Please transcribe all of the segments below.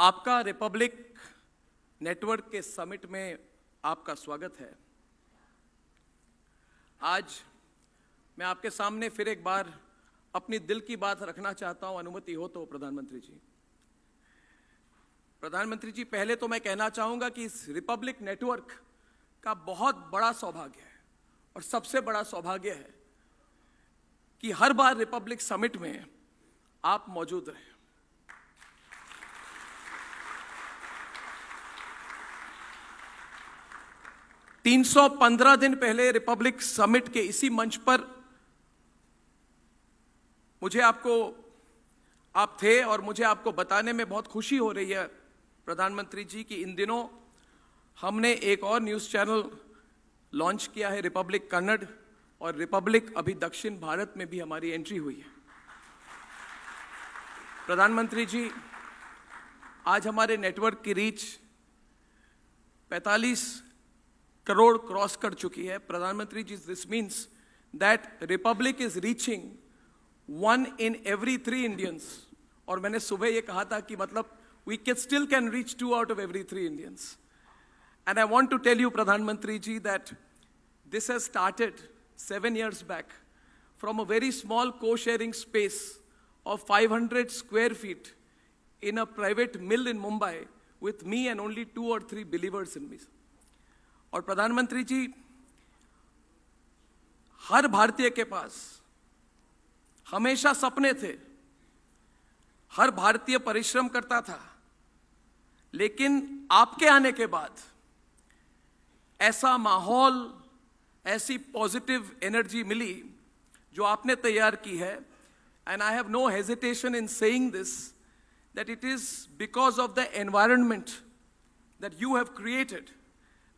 आपका Republic network के summit में आपका स्वागत है आज मैं आपके सामने फिर एक बार अपनी दिल की बात रखना चाहता हूं अनुमति हो तो प्रधानमंत्री जी प्रधानमंत्री जी पहले तो मैं कहना चाहूंगा कि इस रिपब्लिक नेटवर्क का बहुत बड़ा सौभाग्य है और सबसे बड़ा सौभाग्य है कि हर बार रिपब्लिक समिट में आप मौजूद रहे 315 दिन पहले रिपब्लिक समिट के इसी मंच पर मुझे आपको आप थे और मुझे आपको बताने में बहुत खुशी हो रही है प्रधानमंत्री जी कि इन दिनों हमने एक और न्यूज़ चैनल लॉन्च किया है रिपब्लिक कन्नड़ और रिपब्लिक अभी दक्षिण भारत में भी हमारी एंट्री हुई है प्रधानमंत्री जी आज हमारे नेटवर्क की रीच 45 करोड़ क्रॉस कर चुकी है प्रधानमंत्री जी this means that Republic is reaching one in every three Indians और मैंने सुबह ये कहा था कि मतलब we can still can reach two out of every three Indians and I want to tell you प्रधानमंत्री जी that this has started seven years back from a very small co sharing space of five hundred square feet in a private mill in Mumbai with me and only two और three believers in me और प्रधानमंत्री जी हर भारतीय के पास हमेशा सपने थे हर भारतीय परिश्रम करता था लेकिन आपके आने के बाद ऐसा माहौल ऐसी पॉजिटिव एनर्जी मिली जो आपने तैयार की है and I have no hesitation in saying this that it is because of the environment that you have created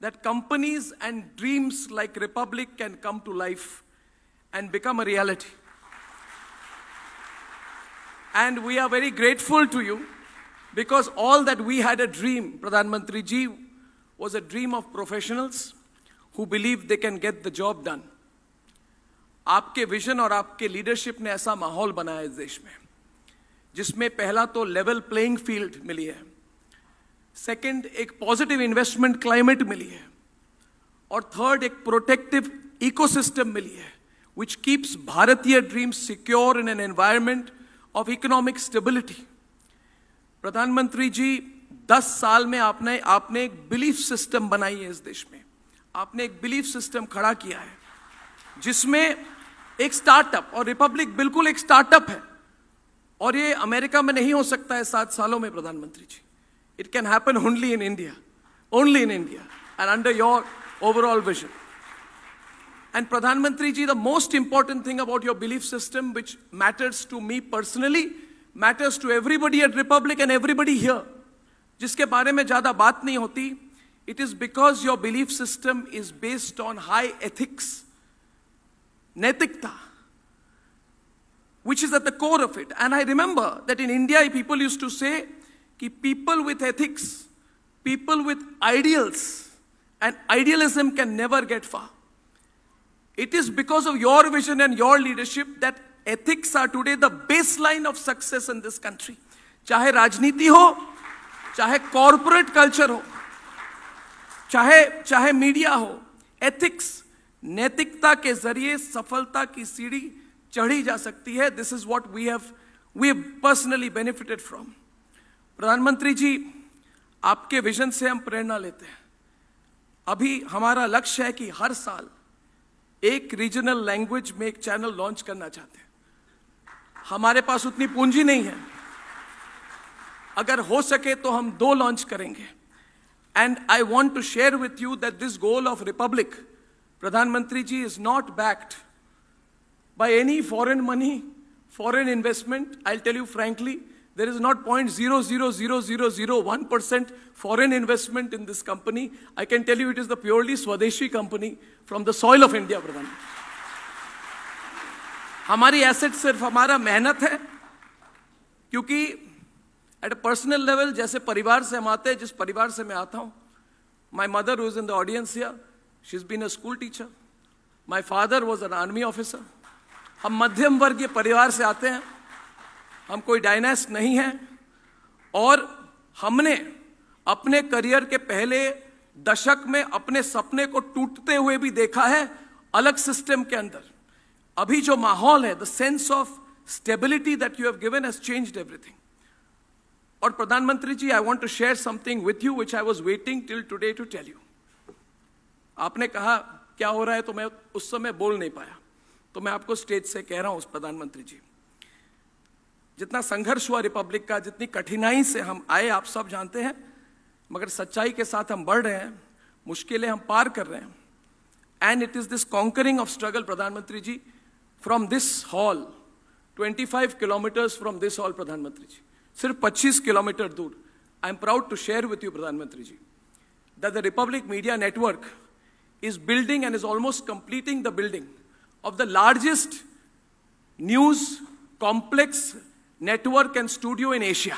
that companies and dreams like Republic can come to life and become a reality. And we are very grateful to you because all that we had a dream, Pradhan Mantri ji, was a dream of professionals who believe they can get the job done. आपके vision और आपके leadership ने ऐसा माहौल बनाया इस देश में जिसमें पहला तो लेवल प्लेइंग फील्ड मिली है सेकंड एक पॉजिटिव इन्वेस्टमेंट क्लाइमेट मिली है और थर्ड एक प्रोटेक्टिव इकोसिस्टम मिली है विच कीप्स भारतीय dream secure in an environment of economic stability प्रधानमंत्री जी दस साल में आपने आपने एक बिलीफ सिस्टम बनाई है इस देश में आपने एक बिलीफ सिस्टम खड़ा किया है जिसमें एक स्टार्टअप और रिपब्लिक बिल्कुल एक स्टार्टअप है और ये अमेरिका में नहीं हो सकता है सात सालों में प्रधानमंत्री जी It can happen only in India, only in India, and under your overall vision. And Pradhan Mantri ji, the most important thing about your belief system, which matters to me personally, matters to everybody at Republic and everybody here, जिसके बारे में ज़्यादा it is because your belief system is based on high ethics, netikta, which is at the core of it. And I remember that in India, people used to say, कि people with ethics people with ideals and idealism can never get far it is because of your vision and your leadership that ethics are today the baseline of success in this country चाहे राजनीति हो चाहे corporate culture हो चाहे चाहे media हो ethics नैतिकता के जरिए सफलता की सीढ़ी चढ़ी जा सकती है this is what we have we personally benefited from प्रधानमंत्री जी आपके विजन से हम प्रेरणा लेते हैं अभी हमारा लक्ष्य है कि हर साल एक रीजनल लैंग्वेज में एक चैनल लॉन्च करना चाहते हैं हमारे पास उतनी पूंजी नहीं है अगर हो सके तो हम दो लॉन्च करेंगे and I want to share with you that this goal of Republic प्रधानमंत्री जी is not backed by any foreign money foreign investment I tell you frankly There is not 0.00001% foreign investment in this company. I can tell you it is the purely Swadeshi company from the soil of India, Pradhan. हमारी asset सिर्फ हमारा मेहनत है क्योंकि at a personal level जैसे परिवार से हम आते हैं जिस परिवार से मैं आता हूँ my mother was in the audience या she is been a school teacher my father was an army officer हम मध्यम वर्गीय परिवार से आते हैं हम कोई डायनेस्ट नहीं हैं और हमने अपने करियर के पहले दशक में अपने सपने को टूटते हुए भी देखा है अलग सिस्टम के अंदर अभी जो माहौल है the sense of stability that you have given has changed everything और प्रधानमंत्री जी I want to share something with you which I was waiting till today to tell you आपने कहा क्या हो रहा है तो मैं उस समय बोल नहीं पाया तो मैं आपको स्टेज से कह रहा हूं उस प्रधानमंत्री जी जितना संघर्ष हुआ रिपब्लिक का जितनी कठिनाई से हम आए आप सब जानते हैं मगर सच्चाई के साथ हम बढ़ रहे हैं मुश्किलें हम पार कर रहे हैं and it is this conquering of struggle प्रधानमंत्री जी from this hall 25 kilometres from this hall प्रधानमंत्री जी सिर्फ 25 किलोमीटर दूर I am proud to share with you प्रधानमंत्री जी the Republic media network is building and is almost completing the building of the largest news complex network and studio in Asia.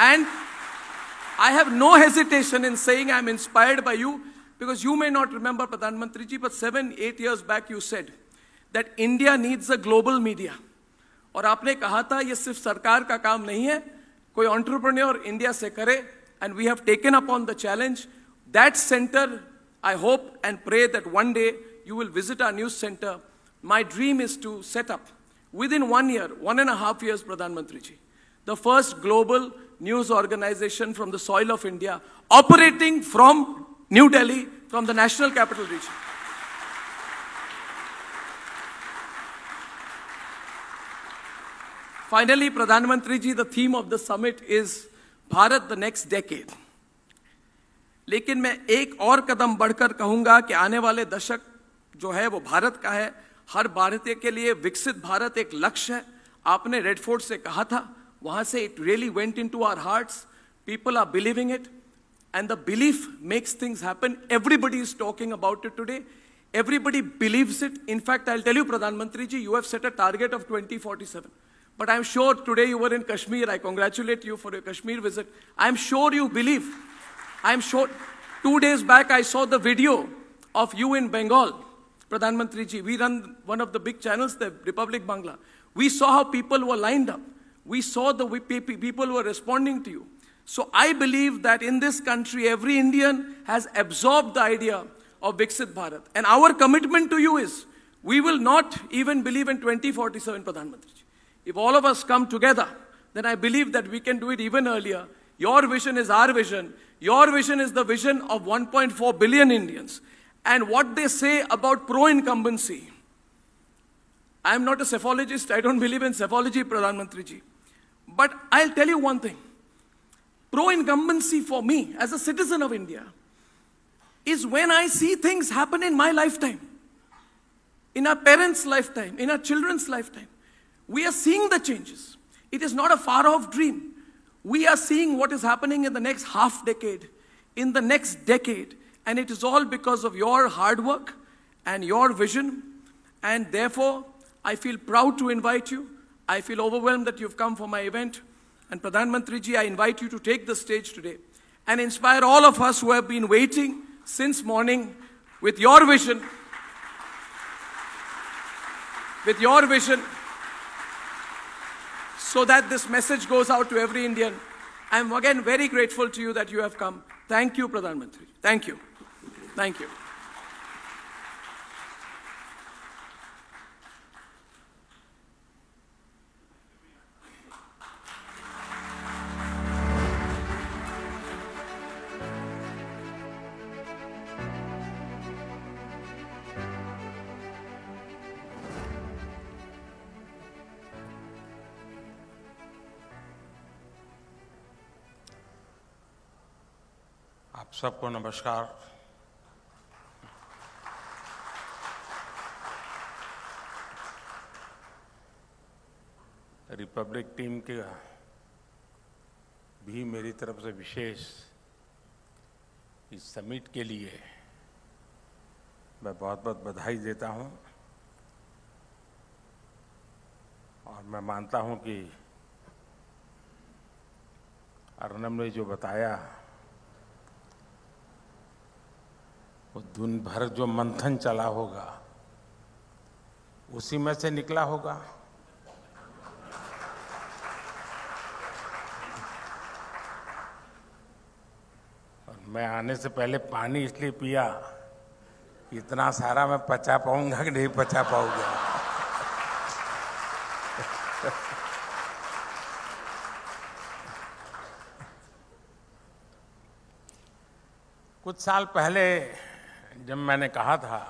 And I have no hesitation in saying I'm inspired by you because you may not remember Pradhan Mantri ji, but seven, eight years back you said that India needs a global media. और आपने कहा था ये सिर्फ सरकार का काम नहीं है कोई ऑन्टरप्रन्योर इंडिया से करे and we have taken up on the challenge that centre I hope and pray that one day you will visit our news center. My dream is to set up, within one year, one and a half years, Pradhan Mantriji, the first global news organization from the soil of India, operating from New Delhi, from the national capital region. Finally, Pradhan Mantriji, the theme of the summit is Bharat the next decade. लेकिन मैं एक और kadam बढ़कर kahunga कि आने वाले दशक जो है वो भारत का है हर भारतीय के लिए विकसित भारत एक लक्ष्य है आपने रेड फोर्ट से कहा था वहां से it really went into our heart people are believing it and the belief makes things happen everybody is talking about it today everybody believe it in fact I tell you प्रधानमंत्री जी you have set a target of twenty forty 2047 but I'm sure today you were in Kashmir. I congratulate you Kashmir visit I am sure you believe I am sure two days back I saw the video of you in Bengal Pradhan Mantri ji, we run one of the big channels, the Republic Bangla. We saw how people were lined up. We saw the people were responding to you. So I believe that in this country, every Indian has absorbed the idea of Viksit Bharat. And our commitment to you is, we will not even believe in 2047, Pradhan Mantri ji. If all of us come together, then I believe that we can do it even earlier. Your vision is our vision. Your vision is the vision of 1.4 billion Indians and what they say about pro-incumbency. I am not a cephalologist. I don't believe in cephalology, Pradhan Mantri ji. But I'll tell you one thing. Pro-incumbency for me, as a citizen of India, is when I see things happen in my lifetime, in our parents' lifetime, in our children's lifetime. We are seeing the changes. It is not a far-off dream. We are seeing what is happening in the next half decade, in the next decade, and it is all because of your hard work and your vision. And therefore, I feel proud to invite you. I feel overwhelmed that you've come for my event. And Pradhan Mantri ji, I invite you to take the stage today and inspire all of us who have been waiting since morning with your vision, with your vision, so that this message goes out to every Indian. I'm again very grateful to you that you have come. Thank you, Pradhan Mantri. Thank you. Thank you. सबको नमस्कार public team के भी मेरी तरफ से विशेष इस summit के लिए मैं बहुत बहुत बधाई देता हूं और मैं मानता हूं कि अर्नम ने जो बताया वो दिन भर जो मंथन चला होगा उसी में से निकला होगा मैं आने से पहले पानी इसलिए पिया इतना सारा मैं पचा पाऊंगा कि नहीं पचा पाऊंगा कुछ साल पहले जब मैंने कहा था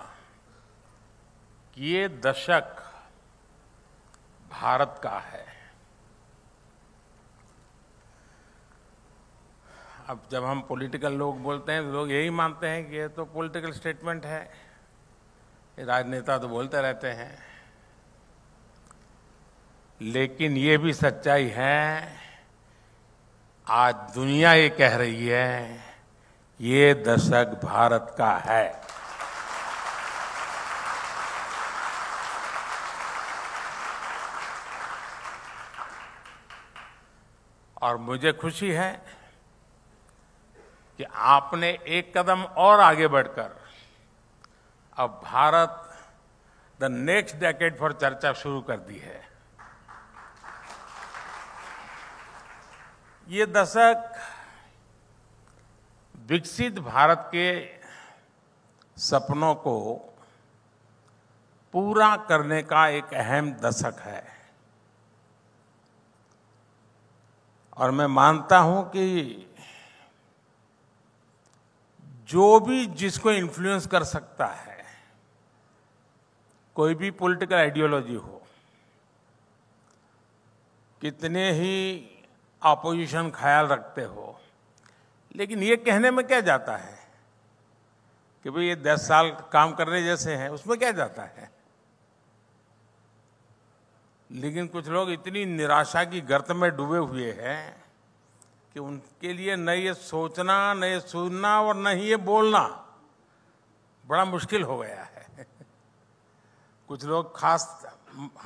कि ये दशक भारत का है अब जब हम पॉलिटिकल लोग बोलते हैं तो लोग यही मानते हैं कि ये तो पॉलिटिकल स्टेटमेंट है राजनेता तो बोलते रहते हैं लेकिन ये भी सच्चाई है आज दुनिया ये कह रही है ये दशक भारत का है और मुझे खुशी है कि आपने एक कदम और आगे बढ़कर अब Bharat the next decade for चर्चा शुरू कर दी है ये दशक विकसित भारत के सपनों को पूरा करने का एक अहम दशक है और मैं मानता हूं कि जो भी जिसको इन्फ्लुएंस कर सकता है कोई भी पॉलिटिकल आइडियोलॉजी हो कितने ही अपोजिशन ख्याल रखते हो लेकिन ये कहने में क्या जाता है कि भाई ये दस साल काम करने जैसे हैं उसमें क्या जाता है लेकिन कुछ लोग इतनी निराशा की गर्त में डूबे हुए हैं कि उनके लिए न ये सोचना न ये सुनना और न ही ये बोलना बड़ा मुश्किल हो गया है कुछ लोग खास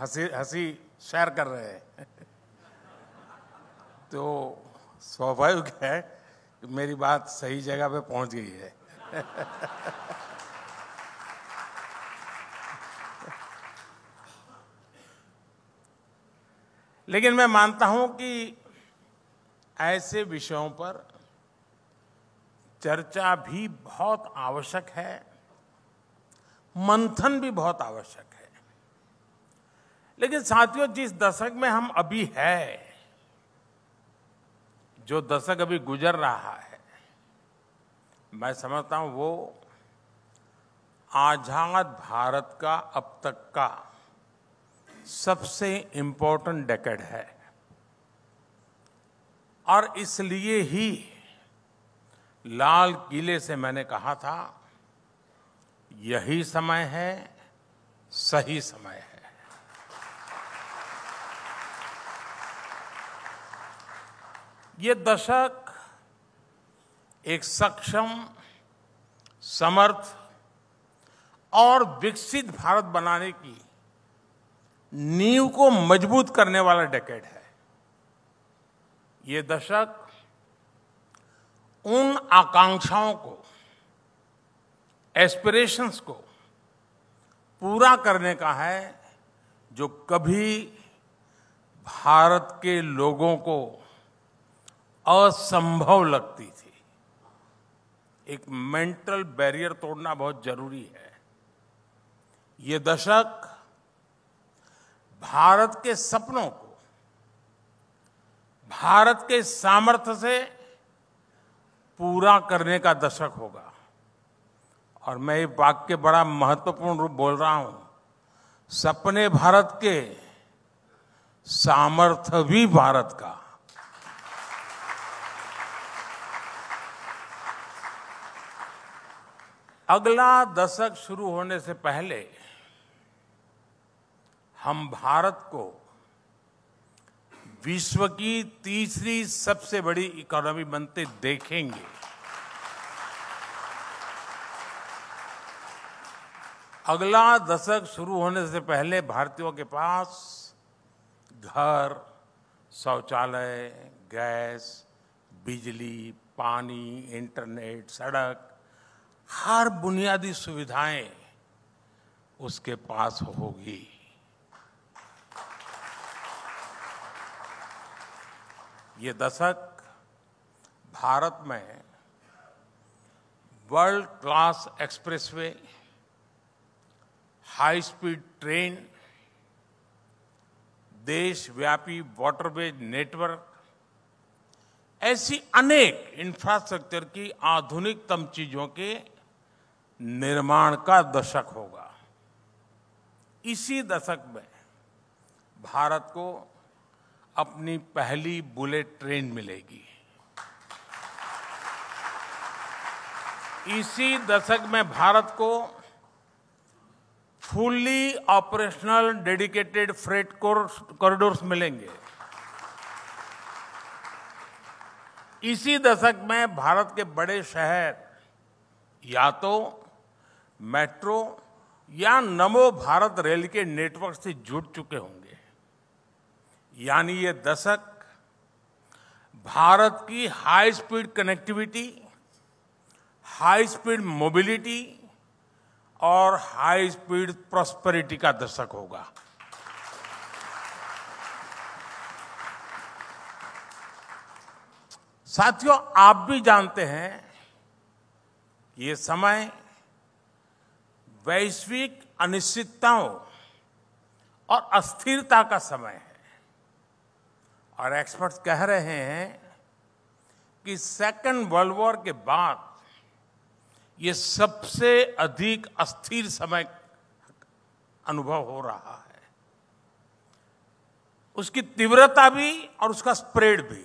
हंसी हंसी शेयर कर रहे हैं तो स्वाभाविक है कि मेरी बात सही जगह पे पहुंच गई है लेकिन मैं मानता हूं कि ऐसे विषयों पर चर्चा भी बहुत आवश्यक है मंथन भी बहुत आवश्यक है लेकिन साथियों जिस दशक में हम अभी है जो दशक अभी गुजर रहा है मैं समझता हूं वो आजाद भारत का अब तक का सबसे इंपॉर्टेंट डेकेड है और इसलिए ही लाल किले से मैंने कहा था यही समय है सही समय है ये दशक एक सक्षम समर्थ और विकसित भारत बनाने की नींव को मजबूत करने वाला डेकेड है ये दशक उन आकांक्षाओं को एस्पिरेशंस को पूरा करने का है जो कभी भारत के लोगों को असंभव लगती थी एक मेंटल बैरियर तोड़ना बहुत जरूरी है ये दशक भारत के सपनों को भारत के सामर्थ्य से पूरा करने का दशक होगा और मैं ये वाक्य बड़ा महत्वपूर्ण रूप बोल रहा हूं सपने भारत के सामर्थ्य भी भारत का अगला दशक शुरू होने से पहले हम भारत को विश्व की तीसरी सबसे बड़ी इकोनॉमी बनते देखेंगे अगला दशक शुरू होने से पहले भारतीयों के पास घर शौचालय गैस बिजली पानी इंटरनेट सड़क हर बुनियादी सुविधाएं उसके पास होगी ये दशक भारत में world class expressway high speed train देशव्यापी वाटरवे नेटवर्क ऐसी अनेक इंफ्रास्ट्रक्चर की आधुनिकतम चीजों के निर्माण का दशक होगा इसी दशक में भारत को अपनी पहली बुलेट ट्रेन मिलेगी इसी दशक में भारत को fully operational dedicated freight corridors मिलेंगे इसी दशक में भारत के बड़े शहर या तो मेट्रो या नमो भारत रेल के नेटवर्क से जुड़ चुके होंगे यानी ये दशक भारत की high speed connectivity high speed mobility और हाई स्पीड प्रॉस्पेरिटी का दशक होगा साथियों आप भी जानते हैं ये समय वैश्विक अनिश्चितताओं और अस्थिरता का समय है और एक्सपर्ट्स कह रहे हैं कि सेकेंड वर्ल्ड वॉर के बाद ये सबसे अधिक अस्थिर समय अनुभव हो रहा है उसकी तीव्रता भी और उसका स्प्रेड भी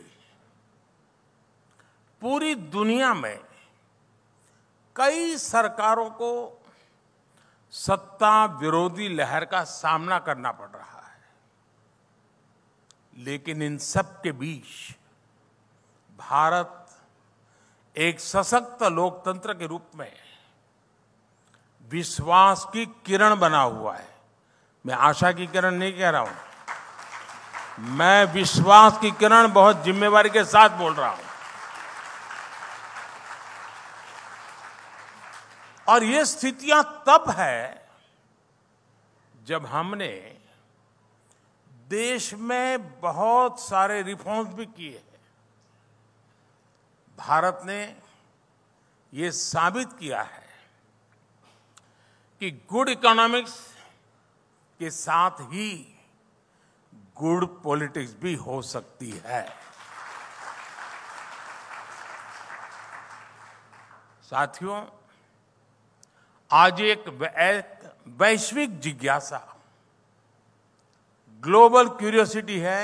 पूरी दुनिया में कई सरकारों को सत्ता विरोधी लहर का सामना करना पड़ रहा है लेकिन इन सब के बीच भारत एक सशक्त लोकतंत्र के रूप में विश्वास की किरण बना हुआ है मैं आशा की किरण नहीं कह रहा हूं मैं विश्वास की किरण बहुत जिम्मेवारी के साथ बोल रहा हूं और ये स्थितियां तब है जब हमने देश में बहुत सारे रिफॉर्म्स भी किए हैं भारत ने ये साबित किया है कि गुड इकोनॉमिक्स के साथ ही गुड पॉलिटिक्स भी हो सकती है साथियों आज एक वैश्विक जिज्ञासा ग्लोबल क्यूरियोसिटी है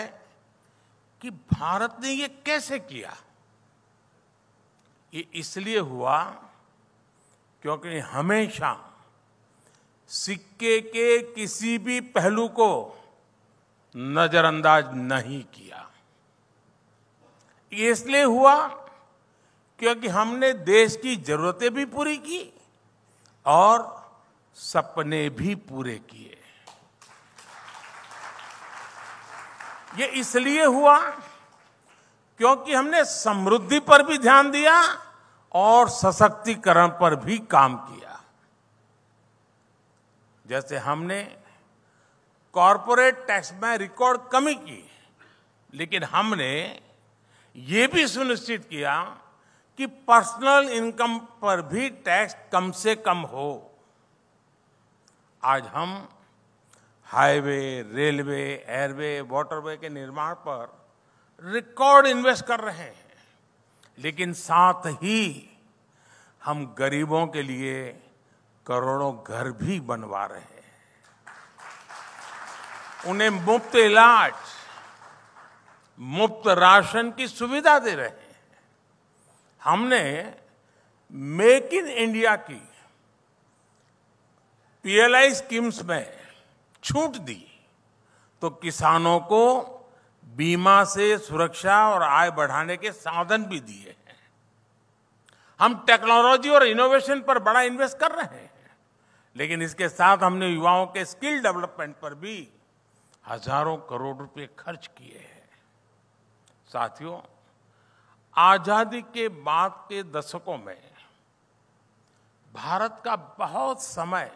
कि भारत ने ये कैसे किया ये इसलिए हुआ क्योंकि हमेशा सिक्के के किसी भी पहलू को नजरअंदाज नहीं किया इसलिए हुआ क्योंकि हमने देश की जरूरतें भी पूरी की और सपने भी पूरे किए ये इसलिए हुआ क्योंकि हमने समृद्धि पर भी ध्यान दिया और सशक्तिकरण पर भी काम किया जैसे हमने कॉरपोरेट टैक्स में रिकॉर्ड कमी की लेकिन हमने ये भी सुनिश्चित किया कि पर्सनल इनकम पर भी टैक्स कम से कम हो आज हम हाईवे रेलवे एयरवे वाटरवे के निर्माण पर रिकॉर्ड इन्वेस्ट कर रहे हैं लेकिन साथ ही हम गरीबों के लिए करोड़ों घर भी बनवा रहे हैं उन्हें मुफ्त इलाज मुफ्त राशन की सुविधा दे रहे हैं हमने मेक इन इंडिया की पीएलआई स्कीम्स में छूट दी तो किसानों को बीमा से सुरक्षा और आय बढ़ाने के साधन भी दिए हैं हम टेक्नोलॉजी और इनोवेशन पर बड़ा इन्वेस्ट कर रहे हैं लेकिन इसके साथ हमने युवाओं के स्किल डेवलपमेंट पर भी हजारों करोड़ रुपए खर्च किए हैं साथियों आजादी के बाद के दशकों में भारत का बहुत समय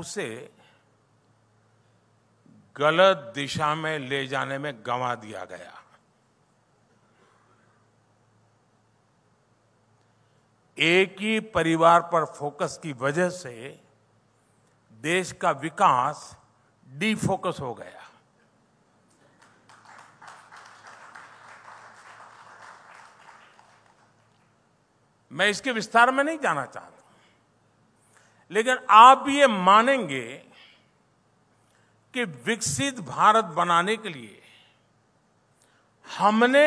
उसे गलत दिशा में ले जाने में गंवा दिया गया एक ही परिवार पर फोकस की वजह से देश का विकास डीफोकस हो गया मैं इसके विस्तार में नहीं जाना चाहता लेकिन आप ये मानेंगे कि विकसित भारत बनाने के लिए हमने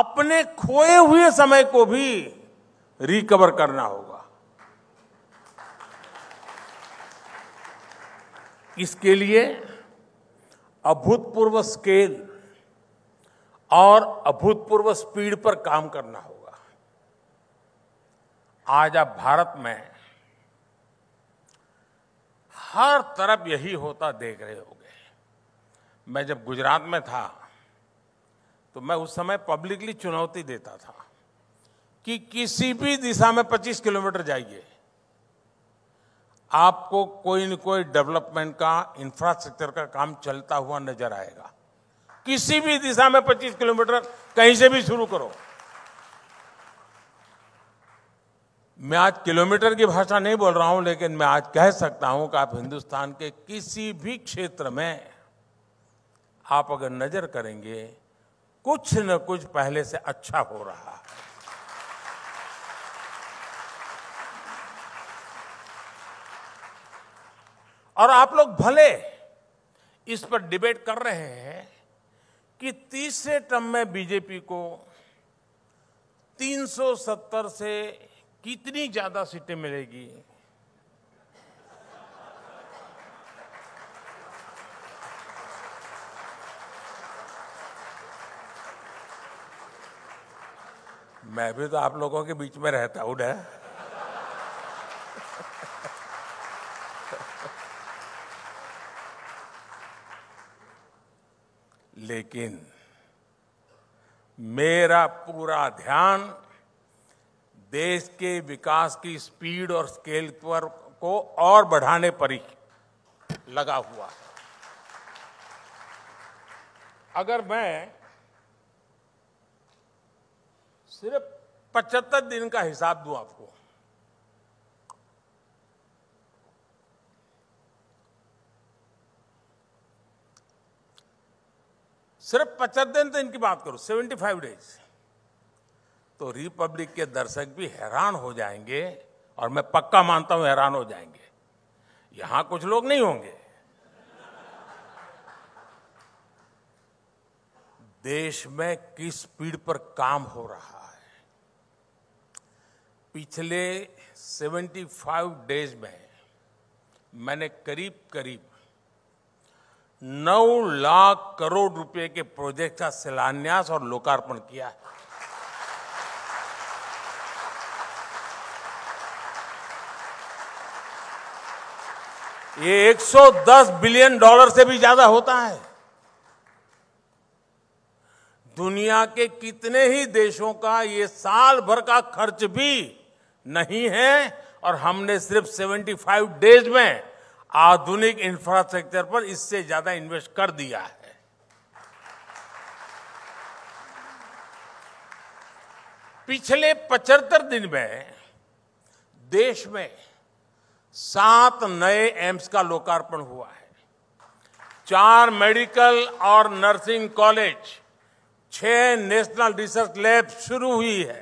अपने खोए हुए समय को भी रिकवर करना होगा इसके लिए अभूतपूर्व स्केल और अभूतपूर्व स्पीड पर काम करना होगा आज आप भारत में हर तरफ यही होता देख रहे हो गए मैं जब गुजरात में था तो मैं उस समय पब्लिकली चुनौती देता था कि किसी भी दिशा में 25 किलोमीटर जाइए आपको कोई न कोई डेवलपमेंट का इंफ्रास्ट्रक्चर का काम चलता हुआ नजर आएगा किसी भी दिशा में 25 किलोमीटर कहीं से भी शुरू करो मैं आज किलोमीटर की भाषा नहीं बोल रहा हूं लेकिन मैं आज कह सकता हूं कि आप हिंदुस्तान के किसी भी क्षेत्र में आप अगर नजर करेंगे कुछ न कुछ पहले से अच्छा हो रहा है और आप लोग भले इस पर डिबेट कर रहे हैं कि तीसरे टर्म में बीजेपी को 370 से कितनी ज्यादा सीटें मिलेगी मैं भी तो आप लोगों के बीच में रहता हूं ना लेकिन मेरा पूरा ध्यान देश के विकास की स्पीड और स्केल पर को और बढ़ाने पर ही लगा हुआ है अगर मैं सिर्फ पचहत्तर दिन का हिसाब दूं आपको सिर्फ पचहत्तर दिन तो की बात करूं सेवेंटी फाइव डेज तो रिपब्लिक के दर्शक भी हैरान हो जाएंगे और मैं पक्का मानता हूं हैरान हो जाएंगे यहां कुछ लोग नहीं होंगे देश में किस स्पीड पर काम हो रहा है पिछले 75 डेज में मैंने करीब करीब 9 लाख करोड़ रुपए के प्रोजेक्ट का शिलान्यास और लोकार्पण किया है ये 110 बिलियन डॉलर से भी ज्यादा होता है दुनिया के कितने ही देशों का ये साल भर का खर्च भी नहीं है और हमने सिर्फ 75 डेज में आधुनिक इंफ्रास्ट्रक्चर पर इससे ज्यादा इन्वेस्ट कर दिया है पिछले पचहत्तर दिन में देश में सात नए एम्स का लोकार्पण हुआ है चार मेडिकल और नर्सिंग कॉलेज छह नेशनल रिसर्च लैब शुरू हुई है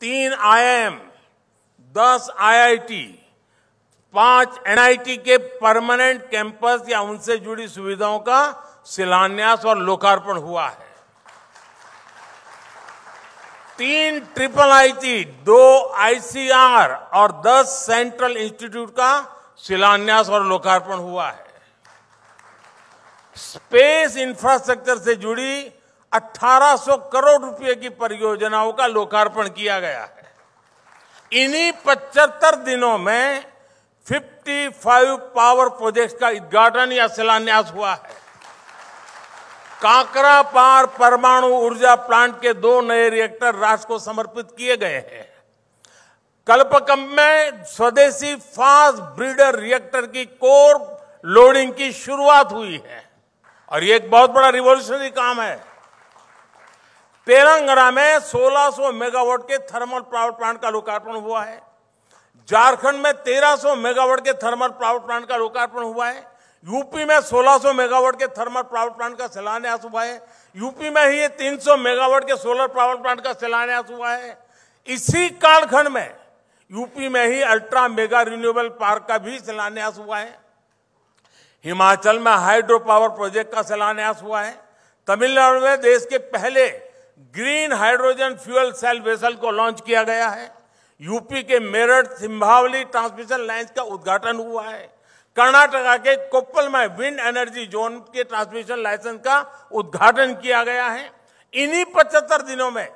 तीन आईएम, दस आईआईटी, पांच एनआईटी के परमानेंट कैंपस या उनसे जुड़ी सुविधाओं का शिलान्यास और लोकार्पण हुआ है तीन ट्रिपल आईटी दो आईसीआर और दस सेंट्रल इंस्टीट्यूट का शिलान्यास और लोकार्पण हुआ है स्पेस इंफ्रास्ट्रक्चर से जुड़ी 1800 करोड़ रुपए की परियोजनाओं का लोकार्पण किया गया है इन्हीं पचहत्तर दिनों में 55 पावर प्रोजेक्ट्स का उद्घाटन या शिलान्यास हुआ है काकरा पार परमाणु ऊर्जा प्लांट के दो नए रिएक्टर राष्ट्र को समर्पित किए गए हैं कल्पकम में स्वदेशी फास्ट ब्रीडर रिएक्टर की कोर लोडिंग की शुरुआत हुई है और ये एक बहुत बड़ा रिवोल्यूशनरी काम है तेलंगाना में 1600 मेगावाट के थर्मल पावर प्लांट का लोकार्पण हुआ है झारखंड में 1300 मेगावाट के थर्मल पावर प्लांट का लोकार्पण हुआ है यूपी में 1600 मेगावाट के थर्मल पावर प्लांट का शिलान्यास हुआ है यूपी में ही 300 मेगावाट के सोलर पावर प्लांट का शिलान्यास हुआ है इसी कालखंड में यूपी में ही अल्ट्रा मेगा रिन्यूएबल पार्क का भी शिलान्यास हुआ है हिमाचल में हाइड्रो पावर प्रोजेक्ट का शिलान्यास हुआ है तमिलनाडु में देश के पहले green hydrogen fuel cell vessel को लॉन्च किया गया है यूपी के मेरठ सिंभावली ट्रांसमिशन लाइन्स का उद्घाटन हुआ है कर्नाटका के कोप्पल में विंड एनर्जी जोन के ट्रांसमिशन लाइसेंस का उद्घाटन किया गया है इन्हीं पचहत्तर दिनों में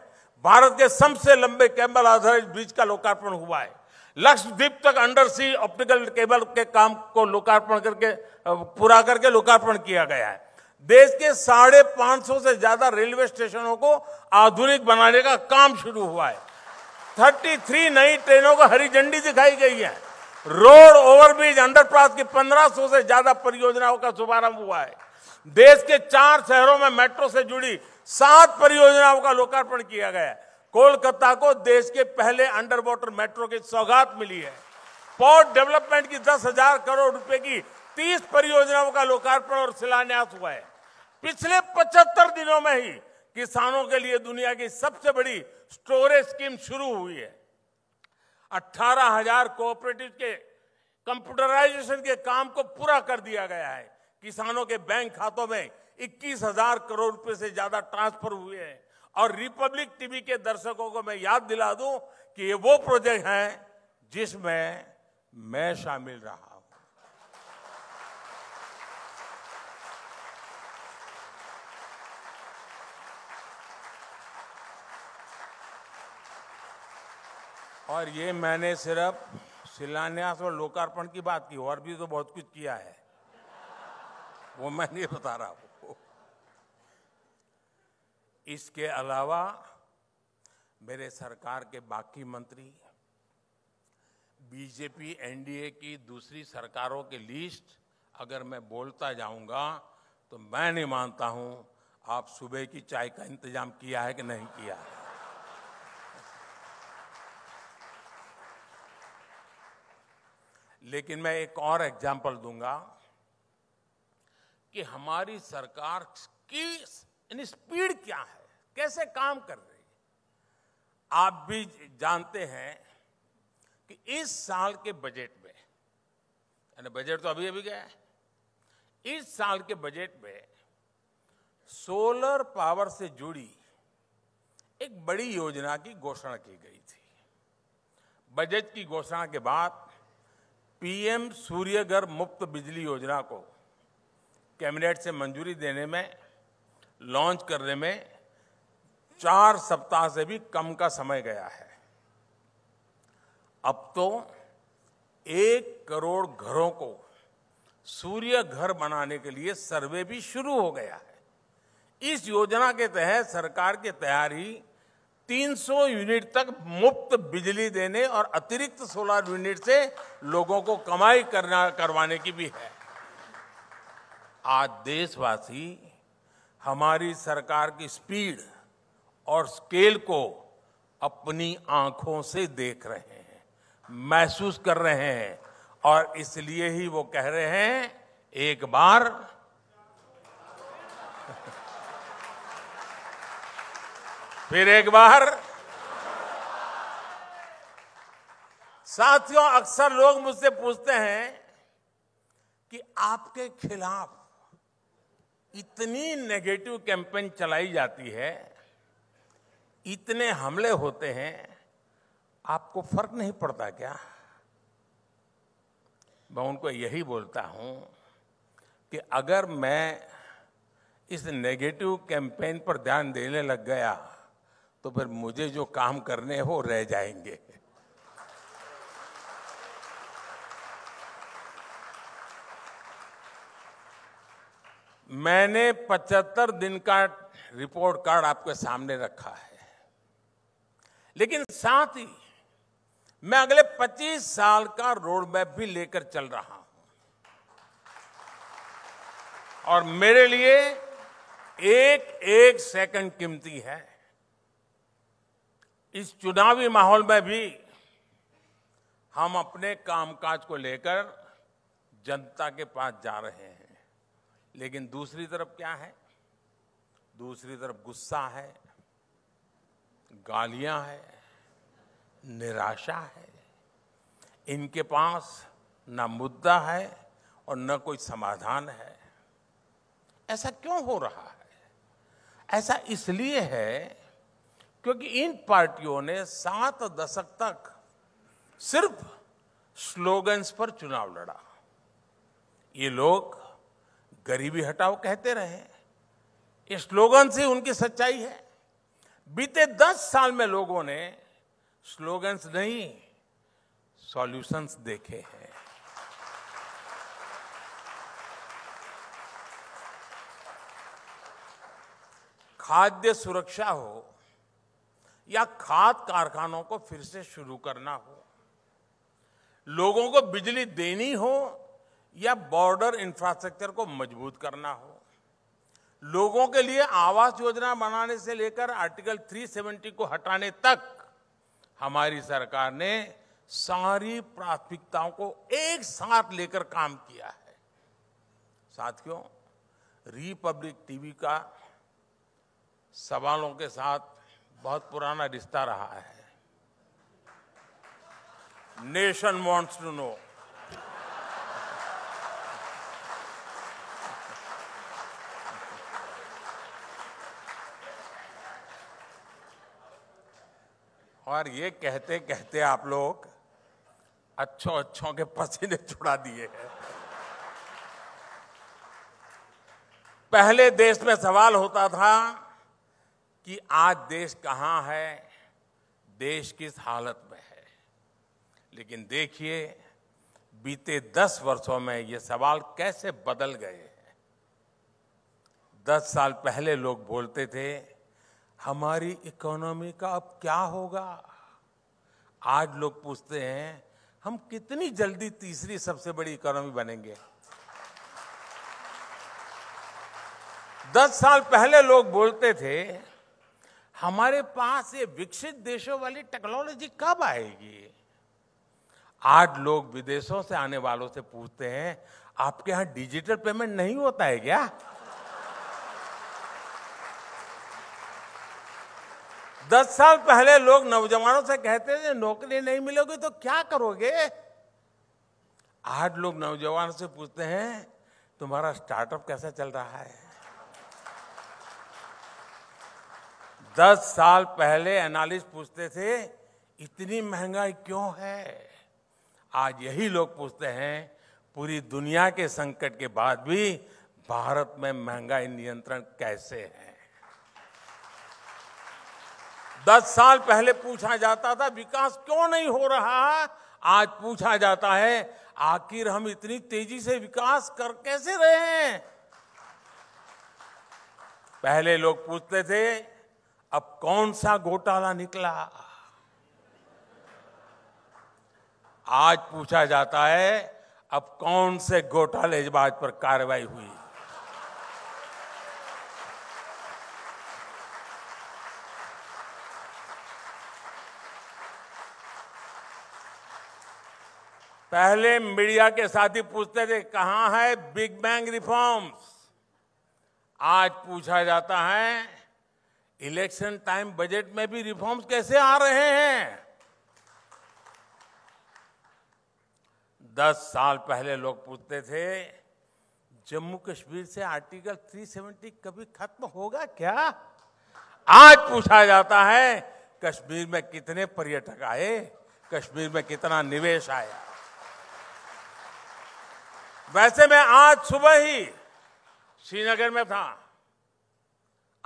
भारत के सबसे लंबे केबल आधारित ब्रिज का लोकार्पण हुआ है लक्षद्वीप तक अंडर सी ऑप्टिकल केबल के काम को लोकार्पण करके पूरा करके लोकार्पण किया गया है देश के साढ़े पांच सौ से ज्यादा रेलवे स्टेशनों को आधुनिक बनाने का काम शुरू हुआ है 33 नई ट्रेनों को हरी झंडी दिखाई गई है रोड ओवरब्रिज अंडरपास की 1500 से ज्यादा परियोजनाओं का शुभारंभ हुआ है देश के चार शहरों में मेट्रो से जुड़ी सात परियोजनाओं का लोकार्पण किया गया है कोलकाता को देश के पहले अंडर वाटर मेट्रो की सौगात मिली है पोर्ट डेवलपमेंट की दस हजार करोड़ रुपए की तीस परियोजनाओं का लोकार्पण और शिलान्यास हुआ है पिछले पचहत्तर दिनों में ही किसानों के लिए दुनिया की सबसे बड़ी स्टोरेज स्कीम शुरू हुई है अट्ठारह हजार कोऑपरेटिव के कंप्यूटराइजेशन के काम को पूरा कर दिया गया है किसानों के बैंक खातों में इक्कीस हजार करोड़ रुपए से ज्यादा ट्रांसफर हुए हैं और रिपब्लिक टीवी के दर्शकों को मैं याद दिला दूं कि ये वो प्रोजेक्ट है जिसमें मैं शामिल रहा और ये मैंने सिर्फ शिलान्यास और लोकार्पण की बात की और भी तो बहुत कुछ किया है वो मैं नहीं बता रहा हूँ इसके अलावा मेरे सरकार के बाकी मंत्री बीजेपी एनडीए की दूसरी सरकारों की लिस्ट अगर मैं बोलता जाऊंगा तो मैं नहीं मानता हूं आप सुबह की चाय का इंतजाम किया है कि नहीं किया है लेकिन मैं एक और एग्जाम्पल दूंगा कि हमारी सरकार की स्पीड क्या है कैसे काम कर रही है आप भी जानते हैं कि इस साल के बजट में यानी बजट तो अभी अभी गया है इस साल के बजट में सोलर पावर से जुड़ी एक बड़ी योजना की घोषणा की गई थी बजट की घोषणा के बाद पीएम घर मुफ्त बिजली योजना को कैबिनेट से मंजूरी देने में लॉन्च करने में चार सप्ताह से भी कम का समय गया है अब तो एक करोड़ घरों को सूर्य घर बनाने के लिए सर्वे भी शुरू हो गया है इस योजना के तहत सरकार की तैयारी 300 यूनिट तक मुफ्त बिजली देने और अतिरिक्त सोलर यूनिट से लोगों को कमाई करना करवाने की भी है आज देशवासी हमारी सरकार की स्पीड और स्केल को अपनी आंखों से देख रहे हैं महसूस कर रहे हैं और इसलिए ही वो कह रहे हैं एक बार फिर एक बार साथियों अक्सर लोग मुझसे पूछते हैं कि आपके खिलाफ इतनी नेगेटिव कैंपेन चलाई जाती है इतने हमले होते हैं आपको फर्क नहीं पड़ता क्या मैं उनको यही बोलता हूं कि अगर मैं इस नेगेटिव कैंपेन पर ध्यान देने लग गया तो फिर मुझे जो काम करने हो रह जाएंगे मैंने 75 दिन का रिपोर्ट कार्ड आपके सामने रखा है लेकिन साथ ही मैं अगले 25 साल का रोड मैप भी लेकर चल रहा हूं और मेरे लिए एक एक सेकंड कीमती है इस चुनावी माहौल में भी हम अपने कामकाज को लेकर जनता के पास जा रहे हैं लेकिन दूसरी तरफ क्या है दूसरी तरफ गुस्सा है गालियां है निराशा है इनके पास ना मुद्दा है और न कोई समाधान है ऐसा क्यों हो रहा है ऐसा इसलिए है क्योंकि इन पार्टियों ने सात दशक तक सिर्फ स्लोगन्स पर चुनाव लड़ा ये लोग गरीबी हटाओ कहते रहे ये स्लोगन से उनकी सच्चाई है बीते दस साल में लोगों ने स्लोगन्स नहीं सॉल्यूशंस देखे हैं खाद्य सुरक्षा हो या खाद कारखानों को फिर से शुरू करना हो लोगों को बिजली देनी हो या बॉर्डर इंफ्रास्ट्रक्चर को मजबूत करना हो लोगों के लिए आवास योजना बनाने से लेकर आर्टिकल 370 को हटाने तक हमारी सरकार ने सारी प्राथमिकताओं को एक साथ लेकर काम किया है साथियों रिपब्लिक टीवी का सवालों के साथ बहुत पुराना रिश्ता रहा है नेशन वॉन्ट्स टू नो और ये कहते कहते आप लोग अच्छों अच्छों के पसीने छुड़ा दिए हैं पहले देश में सवाल होता था कि आज देश कहाँ है देश किस हालत में है लेकिन देखिए बीते दस वर्षों में ये सवाल कैसे बदल गए हैं दस साल पहले लोग बोलते थे हमारी इकोनॉमी का अब क्या होगा आज लोग पूछते हैं हम कितनी जल्दी तीसरी सबसे बड़ी इकोनॉमी बनेंगे दस साल पहले लोग बोलते थे हमारे पास ये विकसित देशों वाली टेक्नोलॉजी कब आएगी आज लोग विदेशों से आने वालों से पूछते हैं आपके यहां डिजिटल पेमेंट नहीं होता है क्या दस साल पहले लोग नौजवानों से कहते थे नौकरी नहीं मिलेगी तो क्या करोगे आज लोग नौजवानों से पूछते हैं तुम्हारा स्टार्टअप कैसा चल रहा है दस साल पहले एनालिस्ट पूछते थे इतनी महंगाई क्यों है आज यही लोग पूछते हैं पूरी दुनिया के संकट के बाद भी भारत में महंगाई नियंत्रण कैसे है दस साल पहले पूछा जाता था विकास क्यों नहीं हो रहा आज पूछा जाता है आखिर हम इतनी तेजी से विकास कर कैसे रहे हैं पहले लोग पूछते थे अब कौन सा घोटाला निकला आज पूछा जाता है अब कौन से घोटालेबाज पर कार्रवाई हुई पहले मीडिया के साथी पूछते थे कहां है बिग बैंग रिफॉर्म्स आज पूछा जाता है इलेक्शन टाइम बजट में भी रिफॉर्म्स कैसे आ रहे हैं दस साल पहले लोग पूछते थे जम्मू कश्मीर से आर्टिकल 370 कभी खत्म होगा क्या आज पूछा जाता है कश्मीर में कितने पर्यटक आए कश्मीर में कितना निवेश आया वैसे मैं आज सुबह ही श्रीनगर में था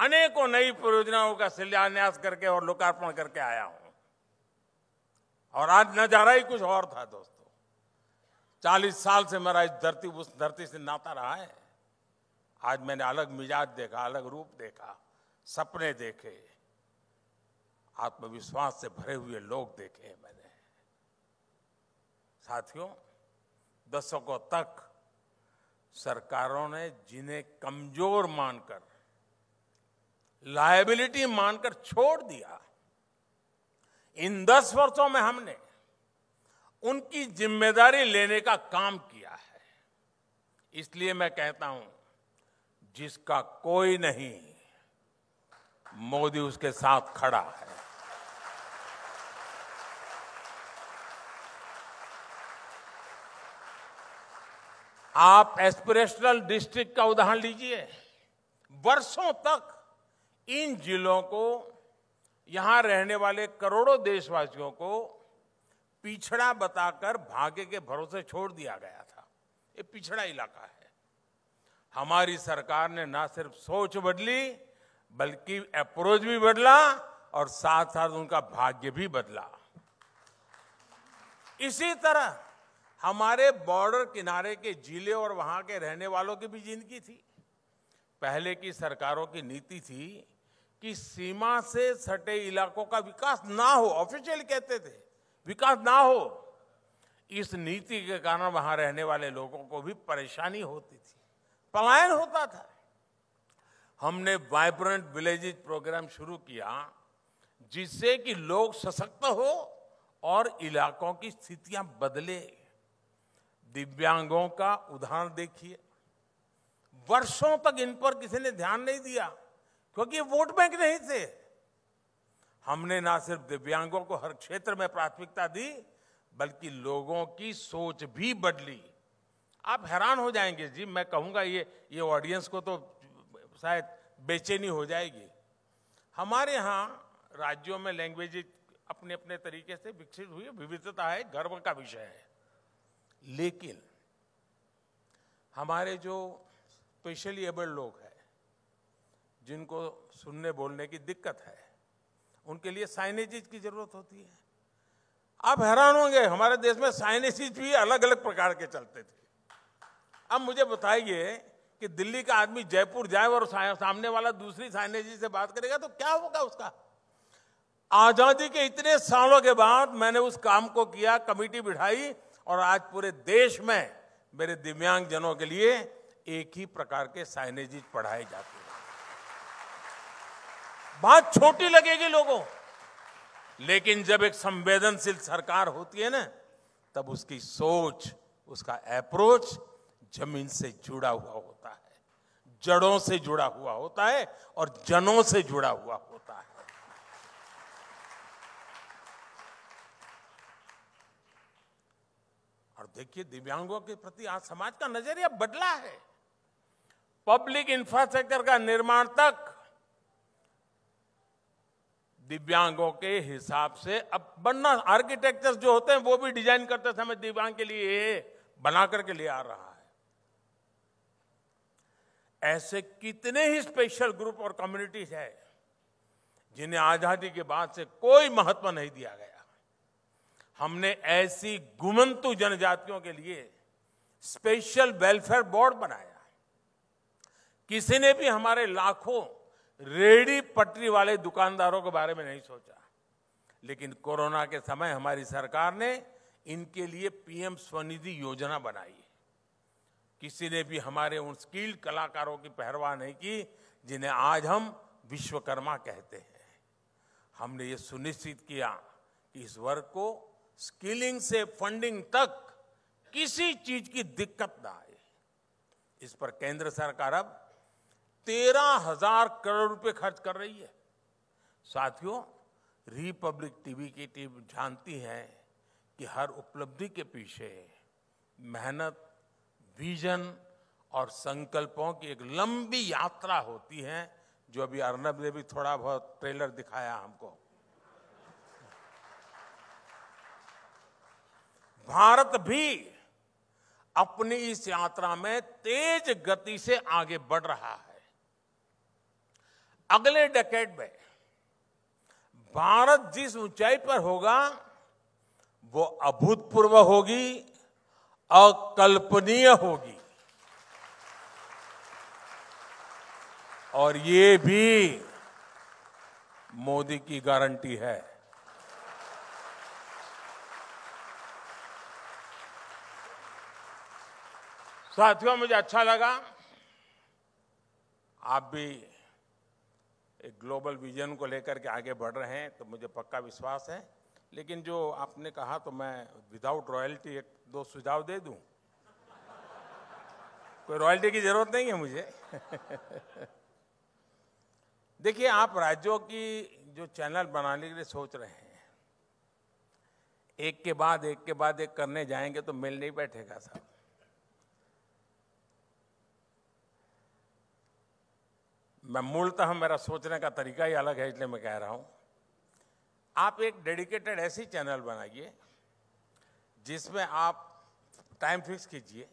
अनेकों नई परियोजनाओं का शिलान्यास करके और लोकार्पण करके आया हूं और आज नजारा ही कुछ और था दोस्तों चालीस साल से मेरा इस धरती उस धरती से नाता रहा है आज मैंने अलग मिजाज देखा अलग रूप देखा सपने देखे आत्मविश्वास से भरे हुए लोग देखे मैंने साथियों दशकों तक सरकारों ने जिन्हें कमजोर मानकर लायबिलिटी मानकर छोड़ दिया इन दस वर्षों में हमने उनकी जिम्मेदारी लेने का काम किया है इसलिए मैं कहता हूं जिसका कोई नहीं मोदी उसके साथ खड़ा है आप एस्पिरेशनल डिस्ट्रिक्ट का उदाहरण लीजिए वर्षों तक इन जिलों को यहां रहने वाले करोड़ों देशवासियों को पिछड़ा बताकर भाग्य के भरोसे छोड़ दिया गया था ये पिछड़ा इलाका है हमारी सरकार ने ना सिर्फ सोच बदली बल्कि अप्रोच भी बदला और साथ साथ उनका भाग्य भी बदला इसी तरह हमारे बॉर्डर किनारे के जिले और वहां के रहने वालों की भी जिंदगी थी पहले की सरकारों की नीति थी कि सीमा से सटे इलाकों का विकास ना हो ऑफिशियल कहते थे विकास ना हो इस नीति के कारण वहां रहने वाले लोगों को भी परेशानी होती थी पलायन होता था हमने वाइब्रेंट विलेजेस प्रोग्राम शुरू किया जिससे कि लोग सशक्त हो और इलाकों की स्थितियां बदले दिव्यांगों का उदाहरण देखिए वर्षों तक इन पर किसी ने ध्यान नहीं दिया क्योंकि वोट बैंक नहीं थे हमने ना सिर्फ दिव्यांगों को हर क्षेत्र में प्राथमिकता दी बल्कि लोगों की सोच भी बदली आप हैरान हो जाएंगे जी मैं कहूंगा ये ये ऑडियंस को तो शायद बेचैनी हो जाएगी हमारे यहाँ राज्यों में लैंग्वेज अपने अपने तरीके से विकसित हुई विविधता है गर्व का विषय है लेकिन हमारे जो स्पेशली एबल्ड लोग हैं जिनको सुनने बोलने की दिक्कत है उनके लिए साइनेजेज की जरूरत होती है आप हैरान होंगे हमारे देश में साइनेजेज भी अलग अलग प्रकार के चलते थे अब मुझे बताइए कि दिल्ली का आदमी जयपुर जाए और सामने वाला दूसरी साइनेजेज से बात करेगा तो क्या होगा उसका आजादी के इतने सालों के बाद मैंने उस काम को किया कमेटी बिठाई और आज पूरे देश में मेरे दिव्यांग जनों के लिए एक ही प्रकार के साइनेजेज पढ़ाए जाते हैं बात छोटी लगेगी लोगों लेकिन जब एक संवेदनशील सरकार होती है ना तब उसकी सोच उसका अप्रोच जमीन से जुड़ा हुआ होता है जड़ों से जुड़ा हुआ होता है और जनों से जुड़ा हुआ होता है और देखिए दिव्यांगों के प्रति आज समाज का नजरिया बदला है पब्लिक इंफ्रास्ट्रक्चर का निर्माण तक दिव्यांगों के हिसाब से अब बनना आर्किटेक्चर जो होते हैं वो भी डिजाइन करते समय दिव्यांग के लिए ये बना करके ले आ रहा है ऐसे कितने ही स्पेशल ग्रुप और कम्युनिटीज है जिन्हें आजादी के बाद से कोई महत्व नहीं दिया गया हमने ऐसी गुमंतु जनजातियों के लिए स्पेशल वेलफेयर बोर्ड बनाया किसी ने भी हमारे लाखों रेडी पटरी वाले दुकानदारों के बारे में नहीं सोचा लेकिन कोरोना के समय हमारी सरकार ने इनके लिए पीएम स्वनिधि योजना बनाई है किसी ने भी हमारे उन स्किल्ड कलाकारों की पहरवाह नहीं की जिन्हें आज हम विश्वकर्मा कहते हैं हमने ये सुनिश्चित किया कि इस वर्ग को स्किलिंग से फंडिंग तक किसी चीज की दिक्कत ना आए इस पर केंद्र सरकार अब तेरह हजार करोड़ रुपए खर्च कर रही है साथियों रिपब्लिक टीवी की टीम जानती है कि हर उपलब्धि के पीछे मेहनत विजन और संकल्पों की एक लंबी यात्रा होती है जो अभी अर्नब ने भी थोड़ा बहुत ट्रेलर दिखाया हमको भारत भी अपनी इस यात्रा में तेज गति से आगे बढ़ रहा है अगले डेकेड में भारत जिस ऊंचाई पर होगा वो अभूतपूर्व होगी अकल्पनीय होगी और ये भी मोदी की गारंटी है साथियों मुझे अच्छा लगा आप भी एक ग्लोबल विजन को लेकर के आगे बढ़ रहे हैं तो मुझे पक्का विश्वास है लेकिन जो आपने कहा तो मैं विदाउट रॉयल्टी एक दो सुझाव दे दूं कोई रॉयल्टी की जरूरत नहीं है मुझे देखिए आप राज्यों की जो चैनल बनाने के लिए सोच रहे हैं एक के बाद एक के बाद एक करने जाएंगे तो मिल नहीं बैठेगा सर मैं मूलतः मेरा सोचने का तरीका ही अलग है इसलिए मैं कह रहा हूँ आप एक डेडिकेटेड ऐसी चैनल बनाइए जिसमें आप टाइम फिक्स कीजिए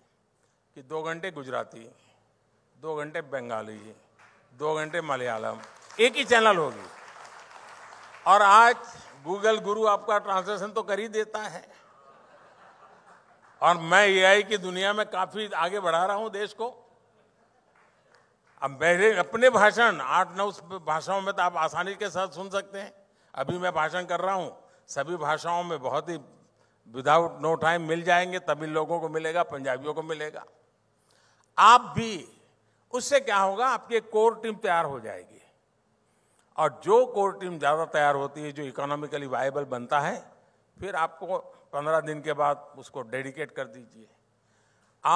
कि दो घंटे गुजराती दो घंटे बंगाली दो घंटे मलयालम एक ही चैनल होगी और आज गूगल गुरु आपका ट्रांसलेशन तो कर ही देता है और मैं ए आई की दुनिया में काफ़ी आगे बढ़ा रहा हूँ देश को अब मेरे अपने भाषण आठ नौ भाषाओं में तो आप आसानी के साथ सुन सकते हैं अभी मैं भाषण कर रहा हूँ सभी भाषाओं में बहुत ही विदाउट नो टाइम मिल जाएंगे तमिल लोगों को मिलेगा पंजाबियों को मिलेगा आप भी उससे क्या होगा आपकी एक कोर टीम तैयार हो जाएगी और जो कोर टीम ज़्यादा तैयार होती है जो इकोनॉमिकली वायबल बनता है फिर आपको पंद्रह दिन के बाद उसको डेडिकेट कर दीजिए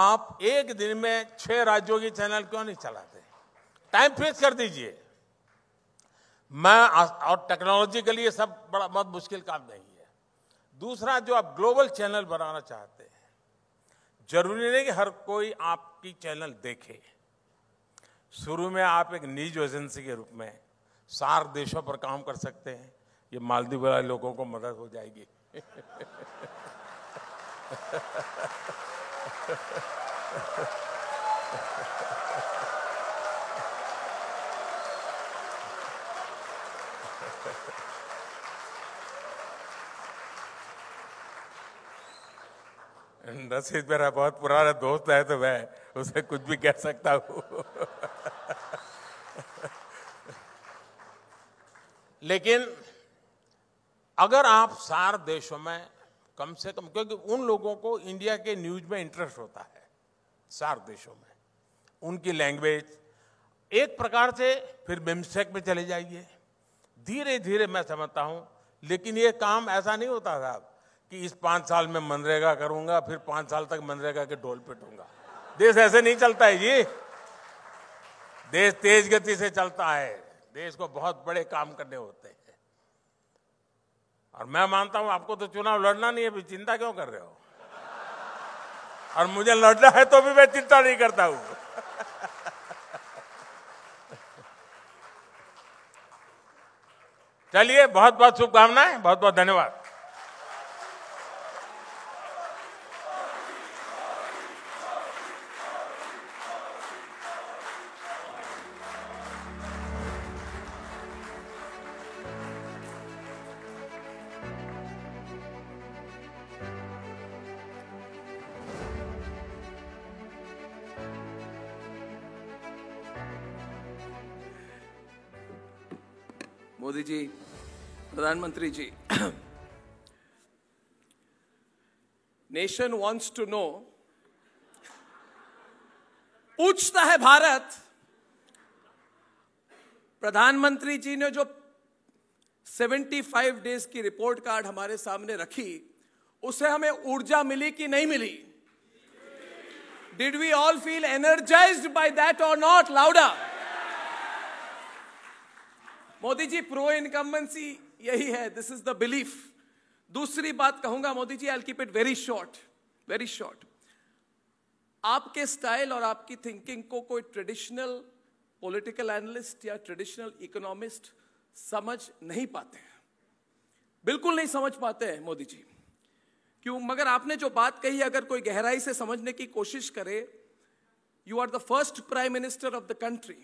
आप एक दिन में छः राज्यों की चैनल क्यों नहीं चलाते टाइम फिक्स कर दीजिए मैं और टेक्नोलॉजी के लिए सब बड़ा बहुत मुश्किल काम नहीं है दूसरा जो आप ग्लोबल चैनल बनाना चाहते हैं जरूरी नहीं कि हर कोई आपकी चैनल देखे शुरू में आप एक न्यूज एजेंसी के रूप में सार देशों पर काम कर सकते हैं ये मालदीव वाले लोगों को मदद हो जाएगी नसीब मेरा बहुत पुराना दोस्त है तो मैं उसे कुछ भी कह सकता हूं लेकिन अगर आप सार देशों में कम से कम क्योंकि उन लोगों को इंडिया के न्यूज में इंटरेस्ट होता है सार देशों में उनकी लैंग्वेज एक प्रकार से फिर बिम्स्टेक में चले जाइए धीरे धीरे मैं समझता हूँ लेकिन ये काम ऐसा नहीं होता साहब कि इस पाँच साल में मनरेगा करूंगा फिर पाँच साल तक मनरेगा के ढोल पिटूंगा देश ऐसे नहीं चलता है जी देश तेज गति से चलता है देश को बहुत बड़े काम करने होते हैं और मैं मानता हूं आपको तो चुनाव लड़ना नहीं है भी चिंता क्यों कर रहे हो और मुझे लड़ना है तो भी मैं चिंता नहीं करता हूं चलिए बहुत बहुत शुभकामनाएं बहुत बहुत धन्यवाद Mantri जी नेशन वॉन्ट्स टू नो पूछता है भारत प्रधानमंत्री जी ने जो 75 डेज की रिपोर्ट कार्ड हमारे सामने रखी उसे हमें ऊर्जा मिली कि नहीं मिली did we all feel energise by that और नॉट लाउडा मोदी जी प्रो इनकम्बेंसी यही है दिस इज द बिलीफ दूसरी बात कहूंगा Modi ji I keep it very short very short आपके स्टाइल और आपकी थिंकिंग को कोई ट्रेडिशनल पॉलिटिकल एनालिस्ट या ट्रेडिशनल इकोनॉमिस्ट समझ नहीं पाते हैं बिल्कुल नहीं समझ पाते हैं मोदी जी क्यों मगर आपने जो बात कही अगर कोई गहराई से समझने की कोशिश करे you are the first prime minister of the country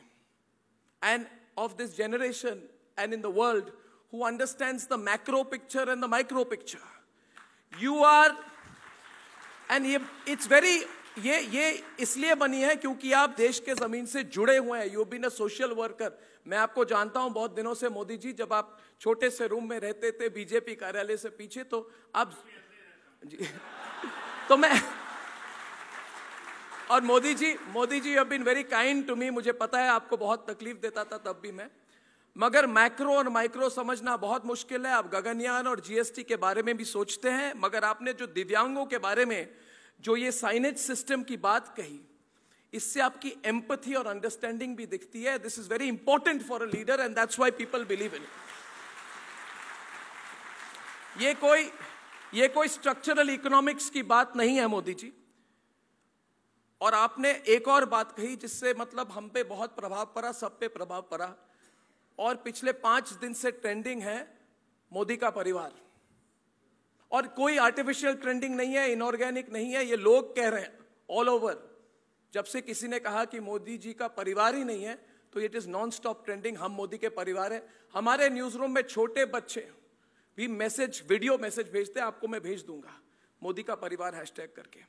and of this generation and in the world who understands the macro picture and the micro picture. You are, and ये it's very ये ye इसलिए बनी है क्योंकि आप देश के जमीन से जुड़े हुए हैं You've been a social worker मैं आपको जानता हूं बहुत दिनों से मोदी जी जब आप छोटे से रूम में रहते थे बीजेपी कार्यालय से पीछे तो आप जी तो मैं और Modi ji Modi ji have been very kind to me मुझे पता है आपको बहुत तकलीफ देता था तब भी मैं मगर मैक्रो और माइक्रो समझना बहुत मुश्किल है आप गगनयान और जीएसटी के बारे में भी सोचते हैं मगर आपने जो दिव्यांगों के बारे में जो ये साइनेज सिस्टम की बात कही इससे आपकी एम्पथी और अंडरस्टैंडिंग भी दिखती है this is very important for a leader and that's why people believe in ये कोई ये कोई स्ट्रक्चरल इकोनॉमिक्स की बात नहीं है मोदी जी और आपने एक और बात कही जिससे मतलब हम पे बहुत प्रभाव पड़ा सब पे प्रभाव पड़ा और पिछले पांच दिन से ट्रेंडिंग है मोदी का परिवार और कोई आर्टिफिशियल ट्रेंडिंग नहीं है इनऑर्गेनिक नहीं है ये लोग कह रहे हैं ऑल ओवर जब से किसी ने कहा कि मोदी जी का परिवार ही नहीं है तो it is non stop trending हम मोदी के परिवार हैं हमारे न्यूज रूम में छोटे बच्चे भी मैसेज वीडियो मैसेज भेजते हैं आपको मैं भेज दूंगा मोदी का परिवार हैशटैग करके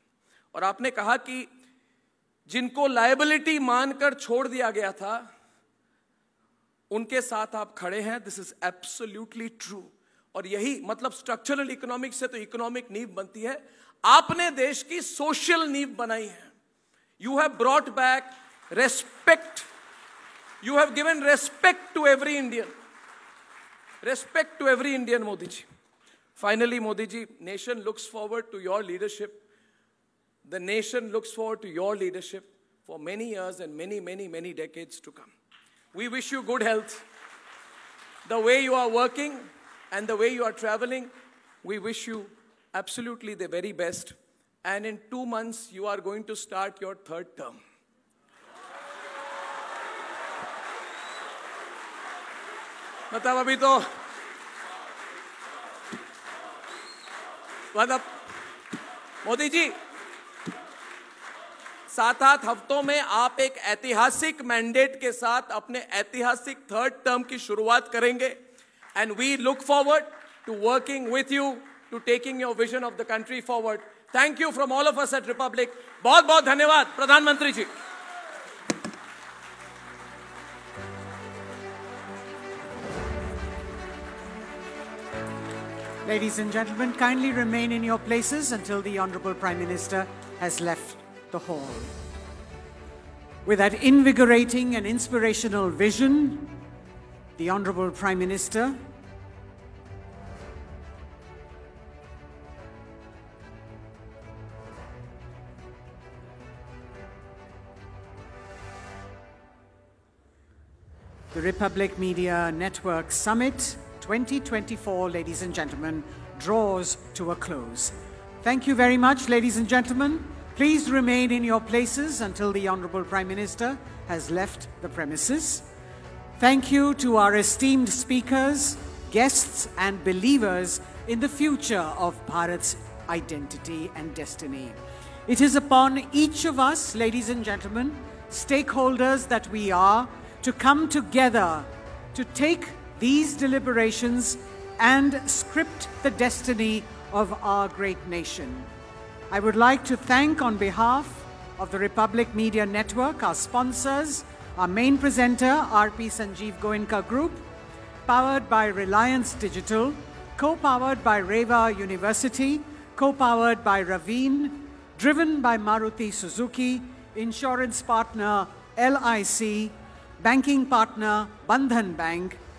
और आपने कहा कि जिनको लाइबिलिटी मानकर छोड़ दिया गया था उनके साथ आप खड़े हैं दिस इज एब्सोल्यूटली ट्रू और यही मतलब स्ट्रक्चरल इकोनॉमिक से तो इकोनॉमिक नींव बनती है आपने देश की सोशल नींव बनाई है you have brought back respect you have given respect to every Indian respect to every Indian Modi ji finally Modi ji nation looks forward to your leadership the nation looks forward to your leadership for many years and many many many decades to come We wish you good health. The way you are working and the way you are traveling, we wish you absolutely the very best. And in two months, you are going to start your third term. मतलब अभी तो मतलब मोदी जी सात आठ हफ्तों में आप एक ऐतिहासिक मैंडेट के साथ अपने ऐतिहासिक थर्ड टर्म की शुरुआत करेंगे and we look forward to working with you to taking your vision of the country forward thank you from all of us at Republic बहुत बहुत धन्यवाद प्रधानमंत्री जी Ladies and gentlemen, kindly remain in your places until the Honorable Prime Minister has left. the hall. With that invigorating and inspirational vision, the Honorable Prime Minister the Republic Media Network Summit 2024, ladies and gentlemen, draws to a close. Thank you very much, ladies and gentlemen. Please remain in your places until the Honourable Prime Minister has left the premises. Thank you to our esteemed speakers, guests and believers in the future of Bharat's identity and destiny. It is upon each of us, ladies and gentlemen, stakeholders that we are, to come together to take these deliberations and script the destiny of our great nation. I would like to thank on behalf of the Republic Media Network, our sponsors, our main presenter, RP Sanjeev Goenka Group, powered by Reliance Digital, co-powered by Reva University, co-powered by Ravine, driven by Maruti Suzuki, insurance partner LIC, banking partner Bandhan Bank,